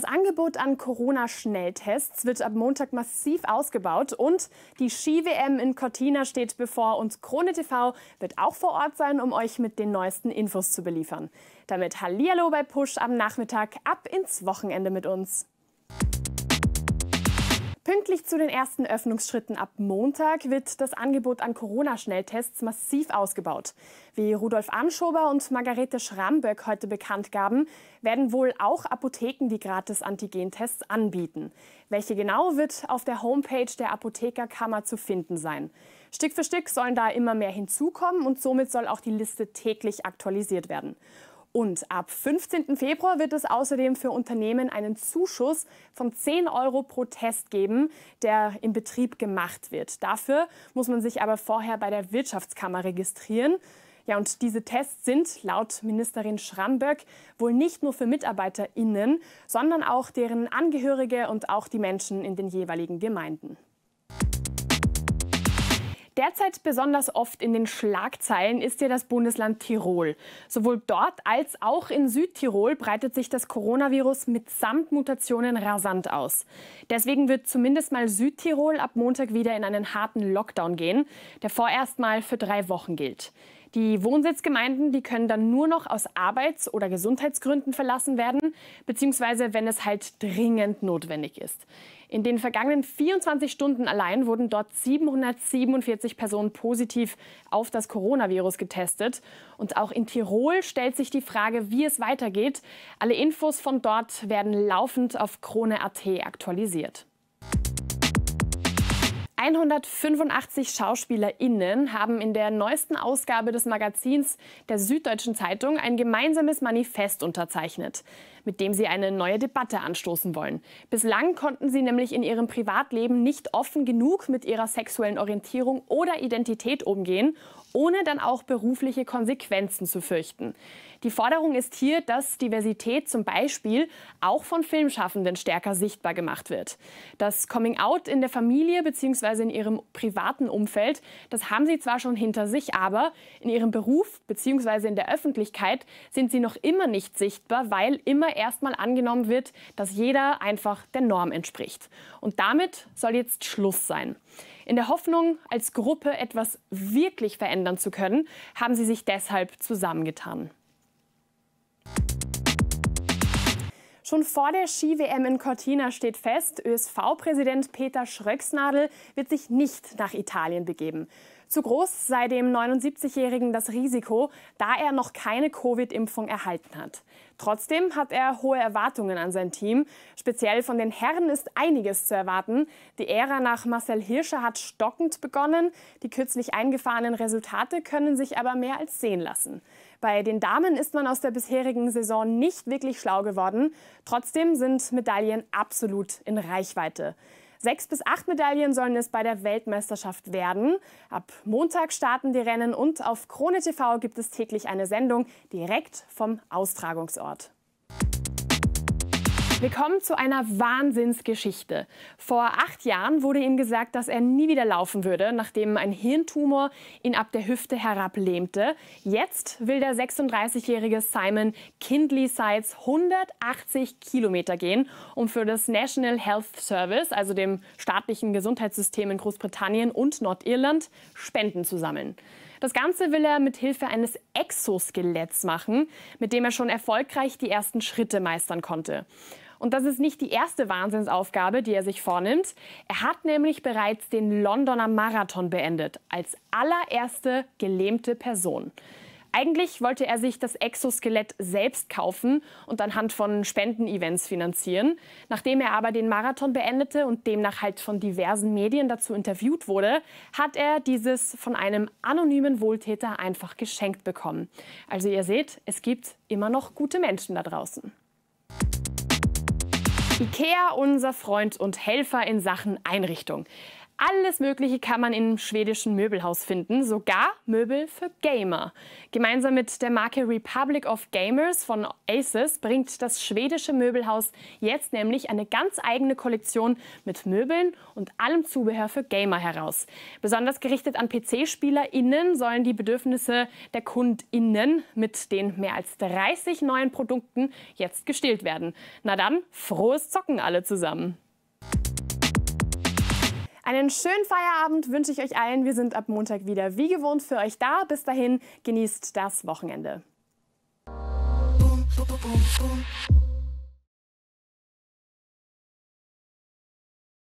Das Angebot an Corona-Schnelltests wird ab Montag massiv ausgebaut und die Ski-WM in Cortina steht bevor und Krone TV wird auch vor Ort sein, um euch mit den neuesten Infos zu beliefern. Damit Hallihallo bei Push am Nachmittag ab ins Wochenende mit uns. Pünktlich zu den ersten Öffnungsschritten ab Montag wird das Angebot an Corona-Schnelltests massiv ausgebaut. Wie Rudolf Anschober und Margarete Schramböck heute bekannt gaben, werden wohl auch Apotheken die Gratis-Antigentests anbieten. Welche genau wird auf der Homepage der Apothekerkammer zu finden sein. Stück für Stück sollen da immer mehr hinzukommen und somit soll auch die Liste täglich aktualisiert werden. Und ab 15. Februar wird es außerdem für Unternehmen einen Zuschuss von 10 Euro pro Test geben, der im Betrieb gemacht wird. Dafür muss man sich aber vorher bei der Wirtschaftskammer registrieren. Ja, und diese Tests sind laut Ministerin Schramböck wohl nicht nur für MitarbeiterInnen, sondern auch deren Angehörige und auch die Menschen in den jeweiligen Gemeinden. Derzeit besonders oft in den Schlagzeilen ist hier das Bundesland Tirol. Sowohl dort als auch in Südtirol breitet sich das Coronavirus mitsamt Mutationen rasant aus. Deswegen wird zumindest mal Südtirol ab Montag wieder in einen harten Lockdown gehen, der vorerst mal für drei Wochen gilt. Die Wohnsitzgemeinden, die können dann nur noch aus Arbeits- oder Gesundheitsgründen verlassen werden, beziehungsweise wenn es halt dringend notwendig ist. In den vergangenen 24 Stunden allein wurden dort 747 Personen positiv auf das Coronavirus getestet. Und auch in Tirol stellt sich die Frage, wie es weitergeht. Alle Infos von dort werden laufend auf Krone.at aktualisiert. 185 SchauspielerInnen haben in der neuesten Ausgabe des Magazins der Süddeutschen Zeitung ein gemeinsames Manifest unterzeichnet, mit dem sie eine neue Debatte anstoßen wollen. Bislang konnten sie nämlich in ihrem Privatleben nicht offen genug mit ihrer sexuellen Orientierung oder Identität umgehen, ohne dann auch berufliche Konsequenzen zu fürchten. Die Forderung ist hier, dass Diversität zum Beispiel auch von Filmschaffenden stärker sichtbar gemacht wird. Das Coming-out in der Familie bzw. in ihrem privaten Umfeld, das haben sie zwar schon hinter sich, aber in ihrem Beruf bzw. in der Öffentlichkeit sind sie noch immer nicht sichtbar, weil immer erstmal angenommen wird, dass jeder einfach der Norm entspricht. Und damit soll jetzt Schluss sein. In der Hoffnung, als Gruppe etwas wirklich verändern zu können, haben sie sich deshalb zusammengetan. Schon vor der Ski-WM in Cortina steht fest, ÖSV-Präsident Peter Schröcksnadel wird sich nicht nach Italien begeben. Zu groß sei dem 79-Jährigen das Risiko, da er noch keine Covid-Impfung erhalten hat. Trotzdem hat er hohe Erwartungen an sein Team. Speziell von den Herren ist einiges zu erwarten. Die Ära nach Marcel Hirscher hat stockend begonnen. Die kürzlich eingefahrenen Resultate können sich aber mehr als sehen lassen. Bei den Damen ist man aus der bisherigen Saison nicht wirklich schlau geworden. Trotzdem sind Medaillen absolut in Reichweite. Sechs bis acht Medaillen sollen es bei der Weltmeisterschaft werden. Ab Montag starten die Rennen und auf Krone TV gibt es täglich eine Sendung direkt vom Austragungsort. Willkommen zu einer Wahnsinnsgeschichte. Vor acht Jahren wurde ihm gesagt, dass er nie wieder laufen würde, nachdem ein Hirntumor ihn ab der Hüfte herablähmte. Jetzt will der 36-jährige Simon Kindley Sides 180 Kilometer gehen, um für das National Health Service, also dem staatlichen Gesundheitssystem in Großbritannien und Nordirland, Spenden zu sammeln. Das Ganze will er mit Hilfe eines Exoskeletts machen, mit dem er schon erfolgreich die ersten Schritte meistern konnte. Und das ist nicht die erste Wahnsinnsaufgabe, die er sich vornimmt. Er hat nämlich bereits den Londoner Marathon beendet, als allererste gelähmte Person. Eigentlich wollte er sich das Exoskelett selbst kaufen und anhand von Spendenevents finanzieren. Nachdem er aber den Marathon beendete und demnach halt von diversen Medien dazu interviewt wurde, hat er dieses von einem anonymen Wohltäter einfach geschenkt bekommen. Also ihr seht, es gibt immer noch gute Menschen da draußen. IKEA, unser Freund und Helfer in Sachen Einrichtung. Alles Mögliche kann man im schwedischen Möbelhaus finden, sogar Möbel für Gamer. Gemeinsam mit der Marke Republic of Gamers von Aces bringt das schwedische Möbelhaus jetzt nämlich eine ganz eigene Kollektion mit Möbeln und allem Zubehör für Gamer heraus. Besonders gerichtet an PC-SpielerInnen sollen die Bedürfnisse der KundInnen mit den mehr als 30 neuen Produkten jetzt gestillt werden. Na dann, frohes Zocken alle zusammen! Einen schönen Feierabend wünsche ich euch allen. Wir sind ab Montag wieder wie gewohnt für euch da. Bis dahin, genießt das Wochenende. Boom, boom, boom, boom.